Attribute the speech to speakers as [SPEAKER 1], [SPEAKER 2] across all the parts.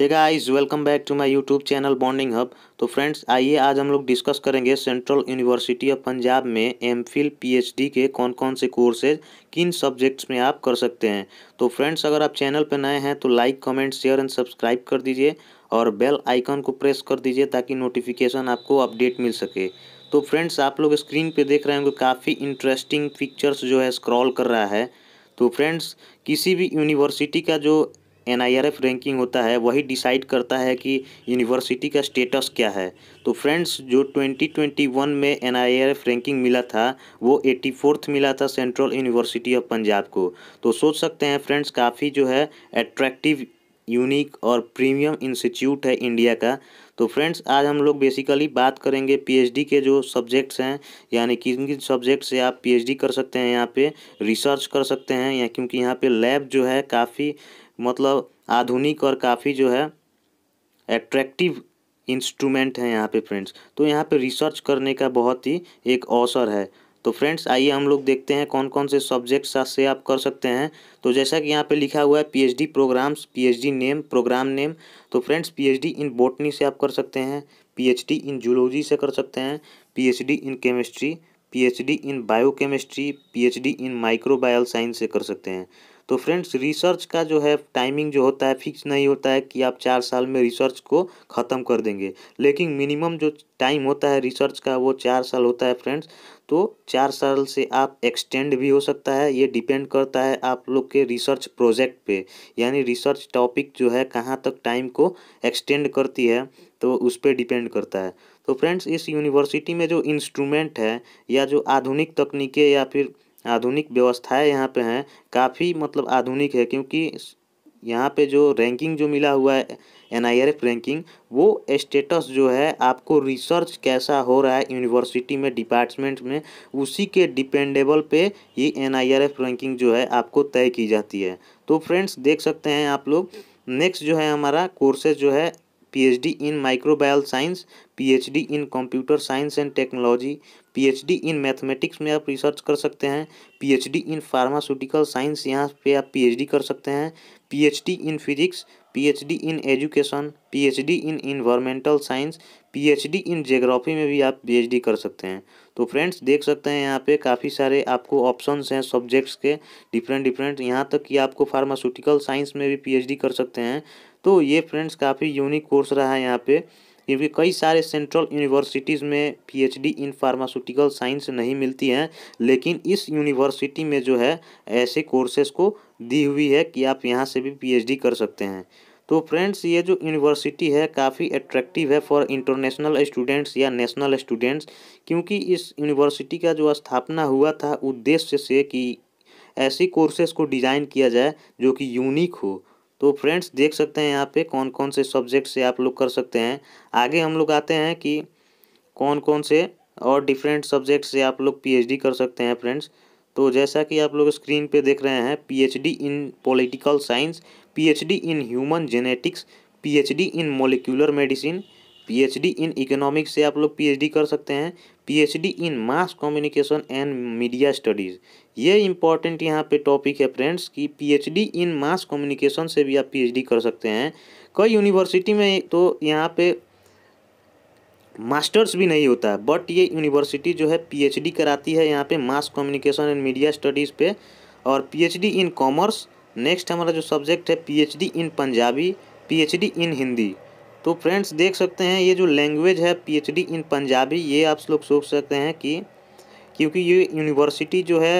[SPEAKER 1] hey guys welcome back to my YouTube channel Bonding Hub तो friends आइए आज हम लोग डिस्कस करेंगे सेंट्रल यूनिवर्सिटी ऑफ पंजाब में एम फिल पीएचडी के कौन कौन से कोर्सेज किन सब्जेक्ट्स में आप कर सकते हैं तो फ्रेंड्स अगर आप चैनल पर नए हैं तो like comment share and subscribe कर दीजिए और बेल आइकन को प्रेस कर दीजिए ताकि नोटिफिकेशन आपको अपडेट मिल सके तो फ्रेंड्स आप लोग स्क्रीन पर देख रहे होंगे काफ़ी इंटरेस्टिंग पिक्चर्स जो है स्क्रॉल कर रहा है तो फ्रेंड्स किसी भी यूनिवर्सिटी का जो एन रैंकिंग होता है वही डिसाइड करता है कि यूनिवर्सिटी का स्टेटस क्या है तो फ्रेंड्स जो 2021 में एन रैंकिंग मिला था वो एट्टी मिला था सेंट्रल यूनिवर्सिटी ऑफ पंजाब को तो सोच सकते हैं फ्रेंड्स काफ़ी जो है एट्रैक्टिव यूनिक और प्रीमियम इंस्टीट्यूट है इंडिया का तो फ्रेंड्स आज हम लोग बेसिकली बात करेंगे पीएचडी के जो सब्जेक्ट्स हैं यानी किन किन सब्जेक्ट से आप पीएचडी कर सकते हैं यहाँ पे रिसर्च कर सकते हैं या क्योंकि यहाँ पे लैब जो है काफ़ी मतलब आधुनिक और काफ़ी जो है एट्रैक्टिव इंस्ट्रूमेंट हैं यहाँ पे फ्रेंड्स तो यहाँ पे रिसर्च करने का बहुत ही एक अवसर है तो फ्रेंड्स आइए हम लोग देखते हैं कौन कौन से सब्जेक्ट्स से आप कर सकते हैं तो जैसा कि यहाँ पे लिखा हुआ है PhD programmes PhD name programme name तो फ्रेंड्स पीएचडी इन बोटनी से आप कर सकते हैं पीएचडी इन जूलॉजी से कर सकते हैं PhD in chemistry PhD in biochemistry PhD in microbial science से कर सकते हैं तो फ्रेंड्स रिसर्च का जो है टाइमिंग जो होता है फिक्स नहीं होता है कि आप चार साल में रिसर्च को ख़त्म कर देंगे लेकिन मिनिमम जो टाइम होता है रिसर्च का वो चार साल होता है फ्रेंड्स तो चार साल से आप एक्सटेंड भी हो सकता है ये डिपेंड करता है आप लोग के रिसर्च प्रोजेक्ट पे यानी रिसर्च टॉपिक जो है कहाँ तक टाइम को एक्सटेंड करती है तो उस पर डिपेंड करता है तो फ्रेंड्स इस यूनिवर्सिटी में जो इंस्ट्रूमेंट है या जो आधुनिक तकनीकें या फिर आधुनिक व्यवस्थाएँ यहाँ पे हैं काफ़ी मतलब आधुनिक है क्योंकि यहाँ पे जो रैंकिंग जो मिला हुआ है N I R F ranking वो स्टेटस जो है आपको रिसर्च कैसा हो रहा है यूनिवर्सिटी में डिपार्टमेंट में उसी के डिपेंडेबल पे ये N I R F ranking जो है आपको तय की जाती है तो फ्रेंड्स देख सकते हैं आप लोग नेक्स्ट जो है हमारा कोर्सेज जो है PhD in microbial science PhD in computer science and technology PhD in mathematics में आप रिसर्च कर सकते हैं पीएचडी इन फार्मास्यूटिकल साइंस यहाँ पे आप पीएचडी कर सकते हैं PhD in physics PhD in education PhD in environmental science PhD in geography में भी आप पीएचडी कर सकते हैं तो फ्रेंड्स देख सकते हैं यहाँ पे काफ़ी सारे आपको ऑप्शंस हैं सब्जेक्ट्स के डिफरेंट डिफरेंट यहाँ तक कि आपको फार्मास्यूटिकल साइंस में भी पीएचडी कर सकते हैं तो ये फ्रेंड्स काफ़ी यूनिक कोर्स रहा है यहाँ पे क्योंकि कई सारे सेंट्रल यूनिवर्सिटीज़ में पीएचडी इन फार्मास्यूटिकल साइंस नहीं मिलती हैं लेकिन इस यूनिवर्सिटी में जो है ऐसे कोर्सेज को दी हुई है कि आप यहाँ से भी पीएचडी कर सकते हैं तो फ्रेंड्स ये जो यूनिवर्सिटी है काफ़ी अट्रैक्टिव है फॉर इंटरनेशनल स्टूडेंट्स या नेशनल स्टूडेंट्स क्योंकि इस यूनिवर्सिटी का जो स्थापना हुआ था उद्देश्य से कि ऐसी कोर्सेज को डिज़ाइन किया जाए जो कि यूनिक हो तो फ्रेंड्स देख सकते हैं यहाँ पे कौन कौन से सब्जेक्ट से आप लोग कर सकते हैं आगे हम लोग आते हैं कि कौन कौन से और डिफरेंट सब्जेक्ट से आप लोग पीएचडी कर सकते हैं फ्रेंड्स तो जैसा कि आप लोग स्क्रीन पे देख रहे हैं PhD in political science PhD in human genetics PhD in molecular medicine PhD in economics से आप लोग पीएचडी कर सकते हैं PhD in mass communication and media studies ये इंपॉर्टेंट यहाँ पे टॉपिक है फ्रेंड्स कि पीएचडी इन मास कम्युनिकेशन से भी आप पीएचडी कर सकते हैं कई यूनिवर्सिटी में तो यहाँ पे मास्टर्स भी नहीं होता है बट ये यूनिवर्सिटी जो है पीएचडी कराती है यहाँ पे mass communication and media studies पे और पीएचडी इन कॉमर्स नेक्स्ट हमारा जो सब्जेक्ट है PhD in Punjabi PhD in Hindi तो फ्रेंड्स देख सकते हैं ये जो लैंग्वेज है पीएचडी इन पंजाबी ये आप लोग सोच सकते हैं कि क्योंकि ये यूनिवर्सिटी जो है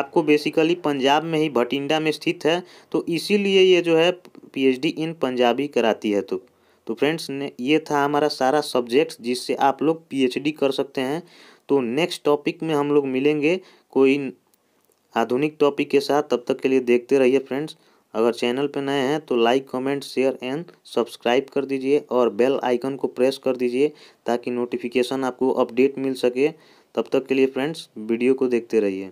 [SPEAKER 1] आपको बेसिकली पंजाब में ही भटिंडा में स्थित है तो इसीलिए ये जो है पीएचडी इन पंजाबी कराती है तो तो फ्रेंड्स ने ये था हमारा सारा सब्जेक्ट जिससे आप लोग पीएचडी कर सकते हैं तो नेक्स्ट टॉपिक में हम लोग मिलेंगे कोई आधुनिक टॉपिक के साथ तब तक के लिए देखते रहिए फ्रेंड्स अगर चैनल पर नए हैं तो like comment share and subscribe कर दीजिए और बेल आइकन को प्रेस कर दीजिए ताकि नोटिफिकेशन आपको अपडेट मिल सके तब तक के लिए फ्रेंड्स वीडियो को देखते रहिए